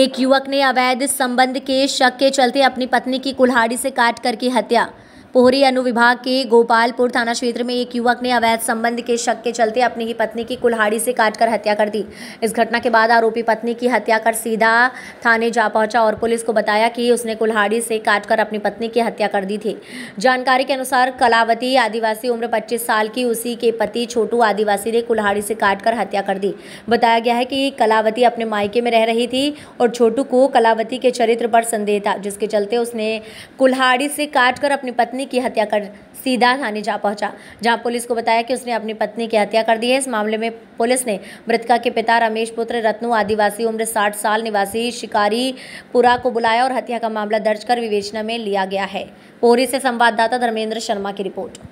एक युवक ने अवैध संबंध के शक के चलते अपनी पत्नी की कुल्हाड़ी से काट कर की हत्या पोहरी अनुविभाग के गोपालपुर थाना क्षेत्र में एक युवक ने अवैध संबंध के शक के चलते अपनी ही पत्नी की कुल्हाड़ी से काटकर हत्या कर दी इस घटना के बाद आरोपी पत्नी की हत्या कर सीधा थाने जा पहुंचा और पुलिस को बताया कि उसने कुल्हाड़ी से काटकर अपनी पत्नी की हत्या कर दी थी जानकारी के अनुसार कलावती आदिवासी उम्र पच्चीस साल की उसी के पति छोटू आदिवासी ने कुल्हाड़ी से काट हत्या कर दी बताया गया है कि कलावती अपने मायके में रह रही थी और छोटू को कलावती के चरित्र पर संदेह था जिसके चलते उसने कुल्हाड़ी से काट अपनी पत्नी पत्नी की हत्या कर सीधा थाने जा पहुंचा जहां पुलिस को बताया कि उसने अपनी पत्नी की हत्या कर दी है इस मामले में पुलिस ने मृतका के पिता रमेश पुत्र रत्नु आदिवासी उम्र साठ साल निवासी शिकारीपुरा को बुलाया और हत्या का मामला दर्ज कर विवेचना में लिया गया है पोरी से संवाददाता धर्मेंद्र शर्मा की रिपोर्ट